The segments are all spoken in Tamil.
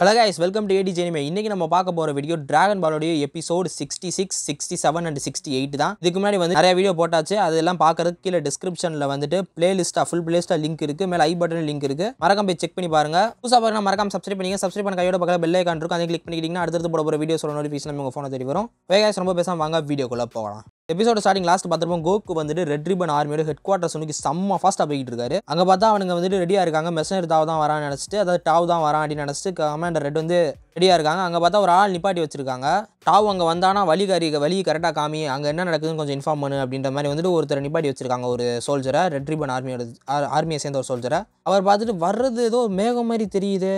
ஹலோ கைஸ் வெல்கம் டு ஏடி ஜெனிமே இன்றைக்கி நம்ம பார்க்க போகிற வீடியோ ட்ராகன் பாலோடைய episode sixty six sixty seven and sixty eight தான் இதுக்கு முன்னாடி வந்து நிறைய வீடியோ போட்டாச்சு அதெல்லாம் பார்க்கறதுக்கு கீழே டிஸ்கிரிப்ஷனில் வந்துட்டு பிளேலிஸ்ட்டாக ஃபுல் பிளேலிஸ்ட்டாக லிங்க் இருக்குது மேலே ஐ பட்டன் லிங்க் இருக்குது மறக்காம போய் செக் பண்ணி பாருங்கள் புதுசாக பாருங்க மறக்காம சப்ஸ்கிரைப் பண்ணிங்க சப்ஸ்கிரைப் பண்ண கையோட பக்கத்தில் பெல் ஐக்கான் இருக்கும் அதை கிளிக் பண்ணிக்கிட்டிங்கன்னா அடுத்தது போட போகிற வீடியோஸோட நோட்டிஃபிகேஷன் உங்கள் ஃபோனை தேடி வரும் வேகாஸ் ரொம்ப பேசாமல் வாங்க வீடியோக்குள்ளே போகலாம் எபிசோட ஸ்டார்டிங் லாஸ்ட் பார்த்துருப்போம் கோக்கு வந்துட்டு ரெட் ரிபன் ஆர்மியோட ஹெட் குவார்ட்டர்ஸ் ஒன்றுக்கு செம்ம ஃபாஸ்ட்டாக போய்கிட்டு இருக்காரு அங்கே பார்த்தா அவங்க வந்துட்டு ரெடியாக இருக்காங்க மெசனர் தாவ் தான் வரான்னு நினச்சிட்டு அதாவது டாவ் தான் வரான் அப்படின்னு நினச்சிட்டு கமாண்டர் ரெட் வந்து ரெடியாக இருக்காங்க அங்கே பார்த்தா ஒரு ஆள் நிப்பாட்டி வச்சிருக்காங்க டாவ் அங்கே வந்தானா கறி வழி கரெக்டாக காமி அங்கே என்ன நடக்குதுன்னு கொஞ்சம் இன்ஃபார்ம் பண்ணு அப்படின்ற மாதிரி வந்துட்டு ஒருத்தர் நிப்பாட்டி வச்சிருக்காங்க ஒரு சோல்ஜரை ரெட் ரிபன் ஆர்மியோட ஆர்மியை சேர்ந்த ஒரு சோல்ஜரை அவர் பார்த்துட்டு வர்றது ஏதோ மேகம் மாதிரி தெரியுது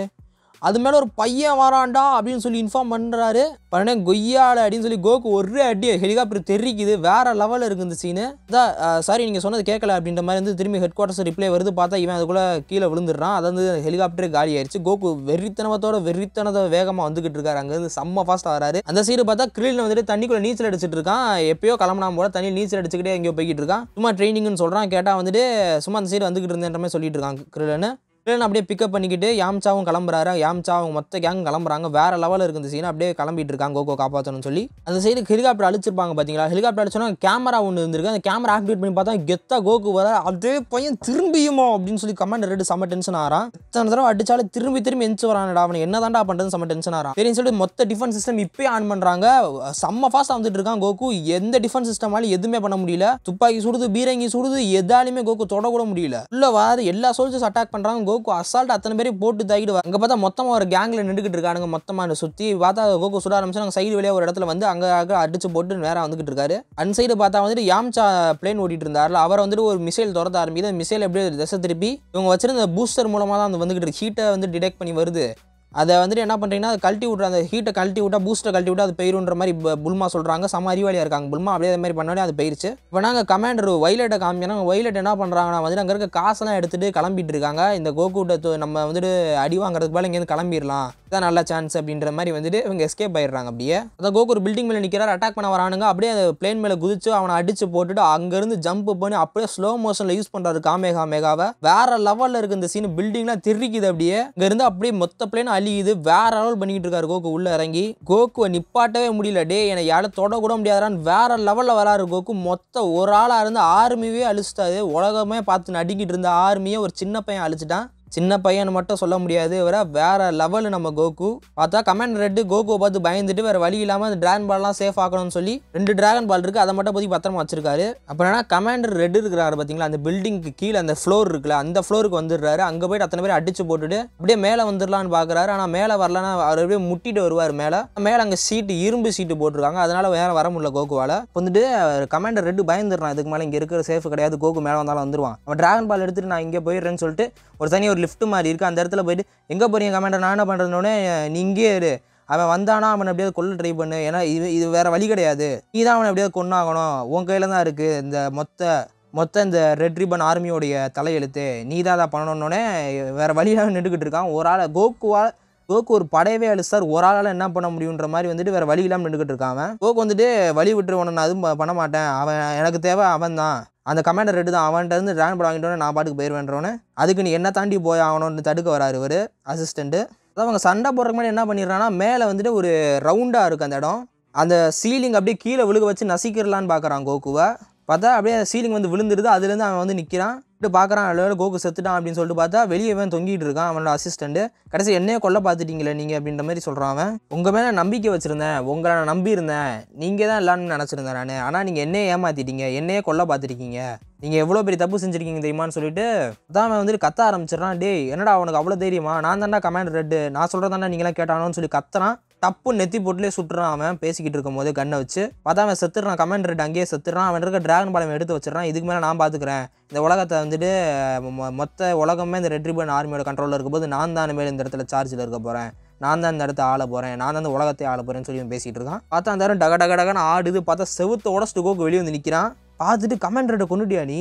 அது மேலே ஒரு பையன் வராண்டா அப்படின்னு சொல்லி இன்ஃபார்ம் பண்ணுறாரு பண்ணே கொய்யாலை அப்படின்னு சொல்லி கோக்கு ஒரு அடி ஹெலிகாப்டர் தெரிக்குது வேறு லெவலில் இருக்குது இந்த சீனு தான் சாரி நீங்கள் சொன்னது கேட்கல அப்படின்ற மாதிரி வந்து திரும்பி ஹெட் குவார்ட்டர்ஸ் ரிப்ளை வருது பார்த்தா இவன் அதுக்குள்ளே கீழே விழுந்துடுறான் அதாவது ஹெலிகாப்டரே காலி ஆயிடுச்சு கோக்கு வெறித்தனத்தோட வெறித்தனத்தை வேகமாக வந்துக்கிட்டு இருக்காரு அங்கேருந்து செம்ம ஃபாஸ்ட்டாக வராரு அந்த சீடு பார்த்தா கிரில் வந்துட்டு தண்ணிக்குள்ளே நீச்சல் அடிச்சிட்டு இருக்கான் எப்பயோ கிளம்பினா போல தண்ணியில் நீச்சல் அடிச்சுக்கிட்டே எங்கேயோ போய்கிட்டு இருக்கான் சும்மா ட்ரைனிங்னு சொல்கிறான் கேட்டால் வந்துட்டு சும்மா அந்த சைடு வந்துகிட்டு இருந்தேன்ற மாதிரி சொல்லிட்டு இருக்கான் கிரில்னு வில்லன் அப்படியே பிக்கப் பண்ணிக்கிட்டு யாம்சாவும் கிளம்புறாரு யாம்சா அவங்க மொத்த கேங் கிளம்புறாங்க வேற லெவலில் இருக்கு இந்த சீன் அப்படியே கிளம்பிட்டு இருக்காங்க கோகோ காப்பாற்றணும்னு சொல்லி அந்த சைடு ஹெலிகாப்டர் அழிச்சிருப்பாங்க பார்த்தீங்களா ஹெலிகாப்டர் அழிச்சோன்னா கேமரா ஒன்று இருந்திருக்கு அந்த கேமரா ஆக்டிவேட் பண்ணி பார்த்தா கெத்தா கோகு வர அதே பையன் திரும்பியுமோ அப்படின்னு சொல்லி கமெண்ட் ரெண்டு செம்ம டென்ஷன் ஆறான் இத்தனை தடவை அடிச்சாலும் திரும்பி திரும்பி எந்த வரானடா அவன் என்ன தாண்டா பண்ணுறது செம்ம டென்ஷன் ஆறான் சரின்னு சொல்லிட்டு மொத்த டிஃபென்ஸ் சிஸ்டம் இப்பயே ஆன் பண்ணுறாங்க செம்ம ஃபாஸ்ட்டாக வந்துட்டு இருக்கான் கோகு எந்த டிஃபென்ஸ் சிஸ்டமாலும் எதுவுமே பண்ண முடியல துப்பாக்கி சுடுது பீரங்கி சுடுது எதாலுமே கோகு தொடக்கூட முடியல உள்ள வராது எல்லா சோல்ஜர்ஸ் அட்டாக் பண்ணுறாங்க கோகு அசால்ட் அத்தனை பேரையும் போட்டு தாக்கிட்டு அங்கே பார்த்தா மொத்தமாக ஒரு கேங்கில் நின்றுக்கிட்டு இருக்கானுங்க மொத்தமாக சுற்றி பார்த்தா கோகு சுட ஆரம்பிச்சாங்க சைடு வெளியே ஒரு இடத்துல வந்து அங்கே அடிச்சு போட்டு நேராக வந்துகிட்டு இருக்காரு அன் சைடு பார்த்தா வந்துட்டு யாம்சா பிளேன் ஓட்டிட்டு இருந்தார்ல அவர் வந்துட்டு ஒரு மிசைல் துரத்த ஆரம்பிக்குது மிசைல் எப்படி திசை திருப்பி இவங்க வச்சிருந்த பூஸ்டர் மூலமாக தான் வந்து வந்துகிட்டு இருக்கு ஹீட்டை வந்து டிடெக்ட் பண்ணி வருது அதை வந்துட்டு என்ன பண்ணுறீங்கன்னா அதை கழட்டி விட்ற அந்த ஹீட்டை கழட்டி விட்டா பூஸ்ட்டை கழட்டி விட்டு அது பெயிருன்ற மாதிரி புல்மா சொல்கிறாங்க சம அறிவாளியாக இருக்காங்க புல்மா அப்படியே அதே மாதிரி பண்ணோடனே அது போயிருச்சு இப்போ நாங்கள் கமாண்டர் வைலட்டை காமிக்கணும் வைலட் என்ன பண்ணுறாங்கன்னா வந்துட்டு அங்கே இருக்க காசெல்லாம் எடுத்துகிட்டு கிளம்பிட்டு இருக்காங்க இந்த கோகுட்டை நம்ம வந்துட்டு அடி வாங்குறதுக்கு போல இங்கேருந்து கிளம்பிடலாம் இதான் நல்ல சான்ஸ் அப்படின்ற மாதிரி வந்துட்டு இவங்க எஸ்கேப் ஆயிடுறாங்க அப்படியே அதான் கோகு ஒரு பில்டிங் மேலே நிற்கிறார் அட்டாக் பண்ண வரானுங்க அப்படியே அந்த பிளேன் மேலே குதிச்சு அவனை அடிச்சு போட்டுட்டு அங்கேருந்து ஜம்ப் பண்ணி அப்படியே ஸ்லோ மோஷனில் யூஸ் பண்ணுறாரு காமேகா மேகாவை வேற லெவலில் இருக்க இந்த சீன் பில்டிங்லாம் திரிக்குது அப்படியே இங்கேருந்து அப்படியே மொத்த பிளேன் வலியுது வேற லெவல் பண்ணிக்கிட்டு இருக்காரு கோக்கு உள்ளே இறங்கி கோக்குவை நிப்பாட்டவே முடியல டே என்னை யாரை தொடக்கூட முடியாதான்னு வேற லெவலில் வராரு கோக்கு மொத்த ஒரு ஆளாக இருந்து ஆர்மியே அழிச்சிட்டாரு உலகமே பார்த்து நடுங்கிட்டு இருந்த ஆர்மியை ஒரு சின்ன பையன் அழிச்சிட்டான் சின்ன பையன் மட்டும் சொல்ல முடியாது வேற வேறு லெவலு நம்ம கோகு பார்த்தா கமெண்ட் ரெட்டு கோகுவை பார்த்து பயந்துட்டு வேறு வழி இல்லாமல் அந்த டிராகன் பால்லாம் சேஃப் ஆகணும்னு சொல்லி ரெண்டு டிராகன் பால் இருக்குது அதை மட்டும் போய் பத்திரமா வச்சிருக்காரு அப்புறம் என்ன கமாண்டர் ரெட் இருக்கிறாரு பார்த்தீங்களா அந்த பில்டிங்க்கு கீழே அந்த ஃப்ளோர் இருக்குல்ல அந்த ஃப்ளோருக்கு வந்துடுறாரு அங்கே போயிட்டு அத்தனை பேர் அடிச்சு போட்டுட்டு அப்படியே மேலே வந்துடலான்னு பார்க்குறாரு ஆனால் மேலே வரலன்னா அவர் அப்படியே முட்டிட்டு வருவார் மேலே மேலே அங்கே சீட்டு இரும்பு சீட்டு போட்டிருக்காங்க அதனால் வேற வர முடியல கோகுவால் வந்துட்டு கமாண்டர் ரெட்டு பயந்துடுறான் அதுக்கு மேலே இங்கே இருக்கிற சேஃப் கிடையாது கோகு மேலே வந்தாலும் வந்துடுவான் அவன் டிராகன் பால் எடுத்துட்டு நான் இங்கே போயிடுறேன்னு சொல்லிட்டு ஒரு தனி ஒரு லிஃப்ட் மாதிரி இருக்குது அந்த இடத்துல போயிட்டு எங்கே போகிறீங்க கமாண்டர் நான் என்ன பண்ணுறதுனோடனே நீ இங்கே இரு அவன் வந்தானா அவனை எப்படியாவது கொள்ள ட்ரை பண்ணு ஏன்னா இது இது வேறு வழி கிடையாது நீ தான் அவனை எப்படியாவது கொண்டாகணும் உன் கையில் தான் இருக்குது இந்த மொத்த மொத்த இந்த ரெட் ரிபன் ஆர்மியோடைய தலையெழுத்து நீ தான் அதை பண்ணணுன்னே வேறு வழியாக நின்றுக்கிட்டு இருக்கான் ஒரு ஆள் கோக்குவால் கோக்கு ஒரு படையவே அழிச்சார் ஒரு ஆளால் என்ன பண்ண முடியுன்ற மாதிரி வந்துட்டு வேறு வழி இல்லாமல் நின்றுக்கிட்டு இருக்காங்க கோக்கு வந்துட்டு வழி விட்டுருவோம் நான் அதுவும் பண்ண மாட்டேன் அவன் எனக்கு தேவை அவன் தான் அந்த கமாண்டர் ரெட்டு தான் அவன்கிட்ட இருந்து ட்ரான் படம் வாங்கிட்டோன்னு நான் பாட்டுக்கு போயிடுவேன்றோன்னு அதுக்கு நீ என்ன தாண்டி போய் ஆகணும்னு தடுக்க வராரு இவர் அசிஸ்டண்ட்டு அவங்க சண்டை போடுறதுக்கு மாதிரி என்ன பண்ணிடுறான்னா மேலே வந்துட்டு ஒரு ரவுண்டாக இருக்குது அந்த இடம் அந்த சீலிங் அப்படியே கீழே விழுக வச்சு நசிக்கிறலான்னு பார்க்குறான் கோக்குவை பார்த்தா அப்படியே சீலிங் வந்து விழுந்துருது அதுலேருந்து அவன் வந்து நிற்கிறான் இப்படி பார்க்குறான் அளவில் கோகு செத்துட்டான் அப்படின்னு சொல்லிட்டு பார்த்தா வெளியே அவன் தொங்கிட்டு இருக்கான் அவனோட அசிஸ்டண்ட்டு கடைசி என்னையே கொல்ல பார்த்துட்டீங்களே நீங்கள் அப்படின்ற மாதிரி சொல்கிறான் அவன் உங்கள் மேலே நம்பிக்கை வச்சுருந்தேன் உங்களை நான் நம்பியிருந்தேன் நீங்கள் தான் எல்லான்னு நினச்சிருந்தேன் நான் ஆனால் நீங்கள் என்னையே ஏமாற்றிட்டீங்க என்னையே கொல்ல பார்த்துருக்கீங்க நீங்கள் எவ்வளோ பெரிய தப்பு செஞ்சுருக்கீங்க தெரியுமான்னு சொல்லிட்டு தான் அவன் வந்துட்டு கத்த ஆரம்பிச்சிடறான் டேய் என்னடா அவனுக்கு அவ்வளோ தைரியமா நான் தான்டா கமாண்ட் ரெட்டு நான் சொல்கிறதாண்டா நீங்களாம் கேட்டானோன்னு சொல்லி கத்துறான் தப்பு நெத்தி போட்டுலேயே சுட்டுறான் அவன் பேசிக்கிட்டு இருக்கும் போது கண்ணை வச்சு பார்த்தா அவன் செத்துறான் ரெட் அங்கேயே செத்துறான் அவன் இருக்க டிராகன் பாலம் எடுத்து வச்சிடறான் இதுக்கு மேலே நான் பார்த்துக்கிறேன் இந்த உலகத்தை வந்துட்டு மொத்த உலகமே இந்த ரெட்ரிபன் ஆர்மியோட கண்ட்ரோலில் இருக்கும்போது நான் தான் மேலே இந்த இடத்துல சார்ஜில் இருக்க போகிறேன் நான் தான் இந்த இடத்த ஆள போகிறேன் நான் தான் இந்த உலகத்தை ஆள போகிறேன்னு சொல்லி பேசிகிட்டு இருக்கான் பார்த்தா அந்த டக டக டகன்னு ஆடுது பார்த்தா செவுத்தோட ஸ்டுகோக்கு வெளியே வந்து நிற்கிறான் பார்த்துட்டு கமெண்ட் கமெண்ட்ரேட்டை கொண்டுட்டியா நீ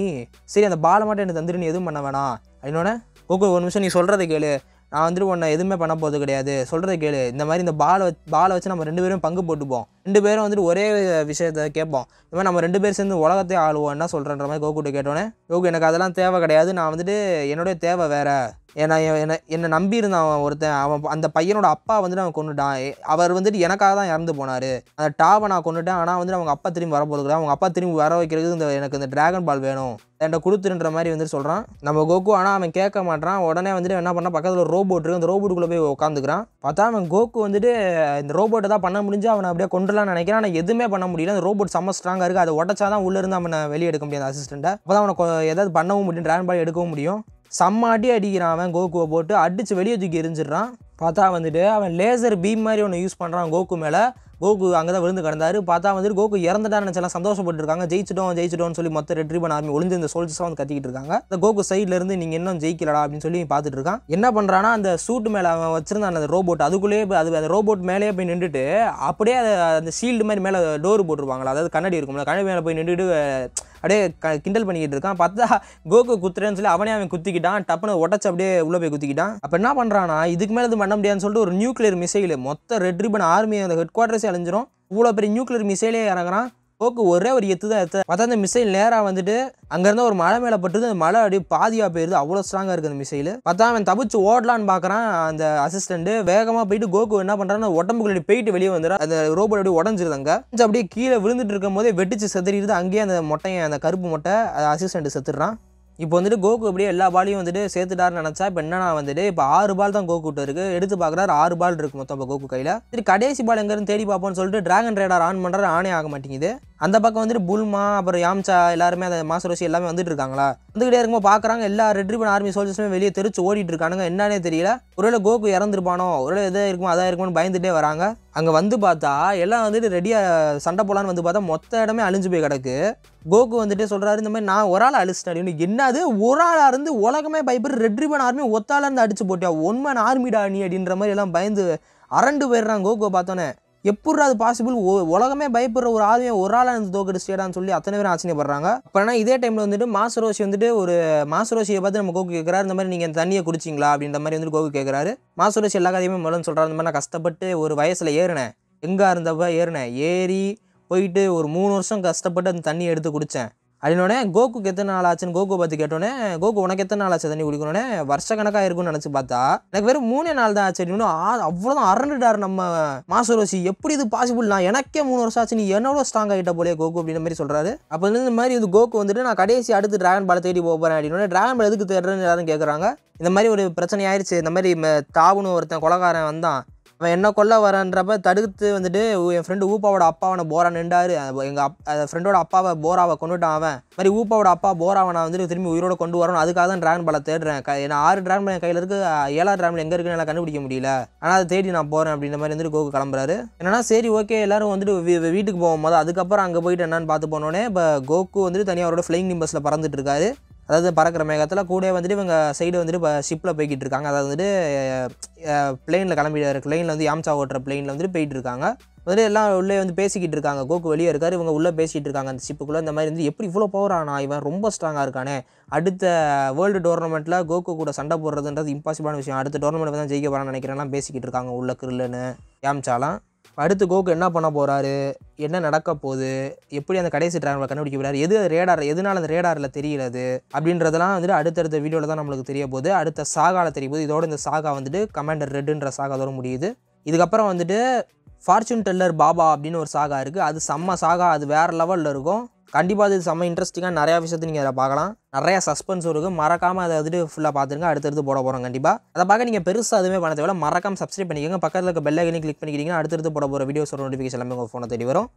சரி அந்த பாலை மட்டும் எனக்கு தந்துட்டு நீ எதுவும் பண்ண வேணாம் அப்படின்னோட ஓகே ஒரு நிமிஷம் நீ சொல்கிறத கேளு நான் வந்துட்டு உன்னை எதுவுமே பண்ண போகிறது கிடையாது சொல்கிறத கேளு இந்த மாதிரி இந்த பாலை வச்சு பாலை வச்சு நம்ம ரெண்டு பேரும் பங்கு போட்டுப்போம் ரெண்டு பேரும் வந்துட்டு ஒரே விஷயத்த கேட்போம் இந்த மாதிரி நம்ம ரெண்டு பேர் சேர்ந்து உலகத்தை ஆளுவோம் என்ன சொல்கிறன்ற மாதிரி கோகுட்டு கேட்டோன்னே கோகு எனக்கு அதெல்லாம் தேவை கிடையாது நான் வந்துட்டு என்னுடைய தேவை வேறு என்னை என்னை என்னை நம்பியிருந்தான் அவன் ஒருத்தன் அவன் அந்த பையனோட அப்பா வந்துட்டு அவன் கொண்டுட்டான் அவர் வந்துட்டு எனக்காக தான் இறந்து போனார் அந்த டாவை நான் கொண்டுட்டேன் ஆனால் வந்துட்டு அவங்க அப்பா திரும்பி வர போகிறது அவங்க அப்பா திரும்பி வர வைக்கிறது இந்த எனக்கு இந்த ட்ராகன் பால் வேணும் என்கிட்ட கொடுத்துருன்ற மாதிரி வந்துட்டு சொல்கிறான் நம்ம கோகு ஆனால் அவன் கேட்க மாட்டான் உடனே வந்துட்டு என்ன பண்ணால் பக்கத்தில் ரோபோட் இருக்குது அந்த ரோபோட்டுக்குள்ளே போய் உட்காந்துக்கிறான் பார்த்தா அவன் கோகு வந்துட்டு இந்த ரோபோட்டை தான் பண்ண முடிஞ்சு அவனை அப்படியே கொண்டுலான்னு நினைக்கிறான் ஆனால் எதுவுமே பண்ண முடியல அந்த ரோபோட் செம்ம ஸ்ட்ராங்காக இருக்குது அதை உடச்சா தான் உள்ளே இருந்து அவனை வெளியே எடுக்க முடியாது அசிஸ்டண்ட்டை அப்போ தான் அவனை ஏதாவது பண்ணவும் முடியும் ட்ராகன் பால் எடுக்கவும் முடியும் சம்மாட்டி அடி அடிக்கிறான் அவன் கோகுவை போட்டு அடித்து வெளியே தூக்கி எரிஞ்சிடுறான் பார்த்தா வந்துட்டு அவன் லேசர் பீம் மாதிரி ஒன்று யூஸ் பண்ணுறான் கோகு மேலே கோகு அங்கே தான் விழுந்து கிடந்தார் பார்த்தா வந்துட்டு கோகு இறந்துட்டான்னு நினச்சலாம் சந்தோஷப்பட்டுருக்காங்க ஜெயிச்சிட்டோம் ஜெயிச்சிட்டோம்னு சொல்லி மொத்த ரெட்ரிபன் ரிபன் ஆர்மி ஒளிஞ்சு இந்த சோல்ஜர்ஸாக வந்து கத்திக்கிட்டு இருக்காங்க அந்த கோகு சைட்லேருந்து நீங்கள் இன்னும் ஜெயிக்கலடா அப்படின்னு சொல்லி பார்த்துட்டு இருக்கான் என்ன பண்ணுறான்னா அந்த சூட்டு மேலே அவன் வச்சிருந்த அந்த ரோபோட் அதுக்குள்ளேயே அது அந்த ரோபோட் மேலேயே போய் நின்றுட்டு அப்படியே அந்த ஷீல்டு மாதிரி மேலே டோர் போட்டுருவாங்களா அதாவது கண்ணாடி இருக்கும்ல கண்ணடி மேலே போய் நின்றுட்டு அப்படியே கிண்டல் பண்ணிக்கிட்டு இருக்கான் பார்த்தா கோகு குத்துறேன்னு சொல்லி அவனே அவன் குத்திக்கிட்டான் டப்புனு உடச்சு அப்படியே உள்ளே போய் குத்திக்கிட்டான் அப்போ என்ன பண்ணுறான்னா இதுக்கு மேலே இது பண்ண முடியாதுன்னு சொல்லிட்டு ஒரு நியூக்ளியர் மிசைல் மொத்த ரெட் ரிபன் ஆர்மி அந்த ஹெட் குவார்டர்ஸே அழிஞ்சிரும் இவ்வளோ பெரிய நியூக்ளியர் மிசைலே இறங்குறான் போக்கு ஒரே ஒரு எத்து தான் எத்து பார்த்தா அந்த மிசைல் நேராக வந்துட்டு அங்கேருந்து ஒரு மலை மேலே பட்டுது அந்த மழை அப்படியே பாதியாக போயிருது அவ்வளோ ஸ்ட்ராங்காக இருக்குது அந்த மிசைல் பார்த்தா அவன் தப்பிச்சு ஓடலான்னு பார்க்குறான் அந்த அசிஸ்டண்ட்டு வேகமாக போயிட்டு கோகு என்ன பண்ணுறான்னு உடம்புக்குள்ளே போயிட்டு வெளியே வந்துடும் அந்த ரோபோட் அப்படியே உடஞ்சிருது அங்கே அப்படியே கீழே விழுந்துட்டு இருக்கும் போதே வெட்டிச்சு செதறிடுது அங்கேயே அந்த மொட்டையை அந்த கருப்பு மொட்டை அந்த அசிஸ்டண்ட்டு செத்துடுறான் இப்போ வந்துட்டு கோகு அப்படியே எல்லா பாலையும் வந்துட்டு சேர்த்துட்டாருன்னு நினச்சா இப்போ என்னன்னா வந்துட்டு இப்போ ஆறு பால் தான் கோகு விட்டு இருக்கு எடுத்து பார்க்குறாரு ஆறு பால் இருக்கு மொத்தம் இப்போ கோகு கையில் சரி கடைசி பால் எங்கேருந்து தேடி பார்ப்போம்னு சொல்லிட்டு டிராகன் ரேடார் ஆன் பண்ணுறாரு ஆனே ஆக மாட்டேங்குது அந்த பக்கம் வந்துட்டு புல்மா அப்புறம் யாம்சா எல்லாருமே அந்த மாசரோசி எல்லாமே வந்துட்டு இருக்காங்களா வந்துக்கிட்டே இருக்கும்போது பார்க்குறாங்க எல்லா ரெட்ரிபன் ஆர்மி சோல்ஜர்ஸுமே வெளியே தெரிச்சு ஓடிட்டு இருக்கானுங்க என்னன்னே தெரியல ஒருவேளை கோகு இறந்துருப்பானோ ஒருவேளை எதாக இருக்குமோ அதாக இருக்குமோனு பயந்துட்டே வராங்க அங்கே வந்து பார்த்தா எல்லாம் வந்துட்டு ரெடியாக சண்டை போலான்னு வந்து பார்த்தா மொத்த இடமே அழிஞ்சு போய் கிடக்கு கோகு வந்துட்டு சொல்கிறாரு இந்த மாதிரி நான் ஒரு ஆள் அழிச்சிட்டேன் அப்படின்னு என்னது ஒரு ஆளாக இருந்து உலகமே பயப்படுற ரெட்ரிபன் ஆர்மி ஒத்தால இருந்து அடிச்சு போட்டியா ஒன்மன் ஆர்மிடா நீ அப்படின்ற மாதிரி எல்லாம் பயந்து அரண்டு போயிடுறான் கோகுவை பார்த்தோன்னே எப்படி அது பாசிபிள் உலகமே பயப்படுற ஒரு ஆதமே ஒரு ஆளாக இருந்து ஸ்டேடான்னு சொல்லி அத்தனை பேரும் ஆச்சரியப்படுறாங்க அப்போனா இதே டைமில் வந்துட்டு மாசரோசி வந்துட்டு ஒரு மாசரோசியை பார்த்து நம்ம கோக்கு கேட்குறாரு இந்த மாதிரி நீங்கள் தண்ணியை குடிச்சிங்களா அப்படின்ற மாதிரி வந்துட்டு கோக்கு கேட்குறாரு மாசரோசி எல்லா கதையுமே முதல்ல சொல்கிறாரு இந்த மாதிரி நான் கஷ்டப்பட்டு ஒரு வயசில் ஏறினேன் எங்கே இருந்தப்போ ஏறினேன் ஏறி போயிட்டு ஒரு மூணு வருஷம் கஷ்டப்பட்டு அந்த தண்ணியை எடுத்து குடித்தேன் அப்படின்னோடனே கோகுக்கு எத்தனை நாள் ஆச்சுன்னு கோகு பார்த்து கேட்டோன்னே கோகு உனக்கு எத்தனை நாள் ஆச்சு தண்ணி குடிக்கணும்னே வருஷ கணக்காக இருக்கும்னு நினச்சி பார்த்தா எனக்கு வெறும் மூணே நாள் தான் ஆச்சு அப்படின்னு அவ்வளோதான் அரண்டுட்டார் நம்ம மாசரோசி எப்படி இது பாசிபிள் எனக்கே மூணு வருஷம் ஆச்சு நீ என்னோட ஸ்ட்ராங் ஆகிட்ட போலே கோகு அப்படின்ற மாதிரி சொல்கிறாரு அப்போ இந்த மாதிரி இது கோகு வந்துட்டு நான் கடைசி அடுத்து டிராகன் பாலை தேடி போகிறேன் அப்படின்னு டிராகன் பால் எதுக்கு தேடுறேன்னு யாரும் கேட்குறாங்க இந்த மாதிரி ஒரு பிரச்சனை ஆயிடுச்சு இந்த மாதிரி தாவுன்னு ஒருத்தன் கொலகாரன் வந்தான் அவன் என்ன கொல்ல வரான்றப்ப தடுத்து வந்துட்டு என் ஃப்ரெண்டு ஊப்பாவோட நான் போரா நின்றாரு எங்கள் அப் ஃப்ரெண்டோட அப்பாவை போராவை கொண்டுட்டான் அவன் மாதிரி ஊப்பாவோட அப்பா போராவை நான் வந்துட்டு திரும்பி உயிரோட கொண்டு வரணும் அதுக்காக தான் ட்ராகன் பாலை தேடுறேன் க நான் ஆறு ட்ராகன் பால் கையில் இருக்குது ஏழாவது ட்ராகன் எங்கே இருக்குன்னு என்னால் கண்டுபிடிக்க முடியல ஆனால் அதை தேடி நான் போகிறேன் அப்படின்ற மாதிரி வந்துட்டு கோகு கிளம்புறாரு என்னன்னா சரி ஓகே எல்லாரும் வந்துட்டு வீட்டுக்கு போகும்போது அதுக்கப்புறம் அங்கே போயிட்டு என்னன்னு பார்த்து போனோடனே இப்போ கோகு வந்துட்டு தனியாக அவரோட ஃப்ளைங் நிம்பஸில் பறந்துட்டு இருக்காரு அதாவது பறக்கிற மேகத்தில் கூட வந்துட்டு இவங்க சைடு வந்துட்டு இப்போ ஷிப்பில் போய்கிட்டு இருக்காங்க அதாவது வந்துட்டு பிளெயினில் இருக்கு பிளெயினில் வந்து யாம்சா ஓட்டுற பிளெயினில் வந்துட்டு போயிட்டு இருக்காங்க வந்துட்டு எல்லாம் உள்ளே வந்து பேசிக்கிட்டு இருக்காங்க கோக்கு வெளியே இருக்கார் இவங்க உள்ளே பேசிகிட்டு இருக்காங்க அந்த ஷிப்புக்குள்ளே இந்த மாதிரி வந்து எப்படி இவ்வளோ போகிறானா இவன் ரொம்ப ஸ்ட்ராங்காக இருக்கானே அடுத்த வேர்ல்டு டோர்னமெண்ட்டில் கோக்கு கூட சண்டை போடுறதுன்றது இம்பாசிபிளான விஷயம் அடுத்த டோர்னமெண்ட் தான் ஜெயிக்க போகிறான்னு நினைக்கிறேன் பேசிக்கிட்டு இருக்காங்க உள்ள கிரில்லுன்னு யாம்சாலாம் அடுத்து கோகு என்ன பண்ண போகிறாரு என்ன நடக்க போகுது எப்படி அந்த கடைசி டிராகனை கண்டுபிடிக்க போகிறாரு எது ரேடார் எதனால் அந்த ரேடாரில் தெரிகிறது அப்படின்றதெல்லாம் வந்துட்டு அடுத்தடுத்த வீடியோவில் தான் நம்மளுக்கு தெரிய போகுது அடுத்த சாகாவில் தெரிய போகுது இதோட இந்த சாகா வந்துட்டு கமாண்டர் ரெட்டுன்ற சாகாதோட முடியுது இதுக்கப்புறம் வந்துட்டு ஃபார்ச்சூன் டெல்லர் பாபா அப்படின்னு ஒரு சாகா இருக்குது அது செம்ம சாகா அது வேறு லெவலில் இருக்கும் கண்டிப்பாக இது செம்ம இன்ட்ரெஸ்டிங்காக நிறையா விஷயத்தை நீங்கள் அதை பார்க்கலாம் நிறையா சஸ்பென்ஸ் இருக்குது மறக்காமல் அதை வந்துட்டு ஃபுல்லாக பார்த்துருங்க அடுத்தடுத்து போட போகிறோம் கண்டிப்பாக அதை பார்க்க நீங்கள் பெருசாக எதுவுமே பண்ண தேவையில்ல மறக்காமல் சப்ஸ்கிரைப் பண்ணிக்கோங்க பக்கத்தில் இருக்க பெல் கிளிக் பண்ணிக்கிறீங்கன்னா அடுத்தடுத்து போட போகிற வீடியோஸோட நோட்டிஃபிகேஷன் எல்லாமே உங்கள் ஃபோனை தேடி வரும்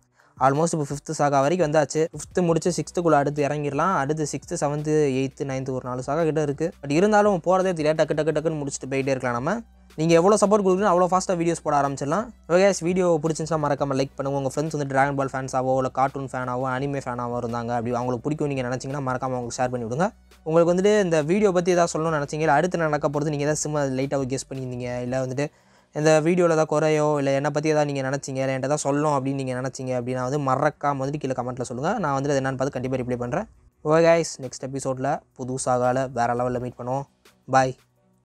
ஆல்மோஸ்ட் இப்போ ஃபிஃப்த்து சாகா வரைக்கும் வந்தாச்சு ஃபிஃப்த்து முடிச்சு சிக்ஸ்த்துக்குள்ளே அடுத்து இறங்கிடலாம் அடுத்து சிக்ஸ்த்து செவன்த்து எயித்து நைன்த்து ஒரு நாலு சாகா கிட்ட இருக்குது பட் இருந்தாலும் போகிறதே தெரியாது டக்கு டக்கு டக்குன்னு முடிச்சுட்டு போயிட்டே இருக்கலாம் நம்ம நீங்கள் எவ்வளோ சப்போர்ட் கொடுக்குறீங்க அவ்வளோ ஃபாஸ்ட்டாக வீடியோஸ் போட ஆரம்பிச்சிடலாம் ஓகேஸ் வீடியோ பிடிச்சிருந்துச்சா மறக்காம லைக் பண்ணுங்கள் உங்கள் ஃப்ரெண்ட்ஸ் வந்து ட்ராகன் பால் ஃபேன்ஸாவோ இல்லை கார்ட்டூன் ஃபேனாவோ அனிமே ஃபேனாவோ இருந்தாங்க அப்படி அவங்களுக்கு பிடிக்கும் நீங்கள் நினச்சிங்கன்னா மறக்காமல் அவங்களுக்கு ஷேர் பண்ணி விடுங்க உங்களுக்கு வந்துட்டு இந்த வீடியோ பற்றி ஏதாவது சொல்லணும்னு நினச்சிங்க இல்லை அடுத்து நடக்க போகிறது நீங்கள் ஏதாவது சும்மா லைட்டாக கெஸ் பண்ணியிருந்தீங்க இல்லை வந்துட்டு இந்த வீடியோவில் ஏதாவது குறையோ இல்லை என்னை பற்றி ஏதாவது நீங்கள் நினச்சிங்க இல்லை என்கிட்ட தான் சொல்லணும் அப்படின்னு நீங்கள் நினச்சிங்க அப்படின்னா வந்து மறக்காம வந்துட்டு கீழே கமெண்ட்டில் சொல்லுங்கள் நான் வந்து என்னென்னு பார்த்து கண்டிப்பாக ரிப்ளை பண்ணுறேன் ஓகே கைஸ் நெக்ஸ்ட் எபிசோடில் புதுசாகால வேறு லெவலில் மீட் பண்ணுவோம் பாய்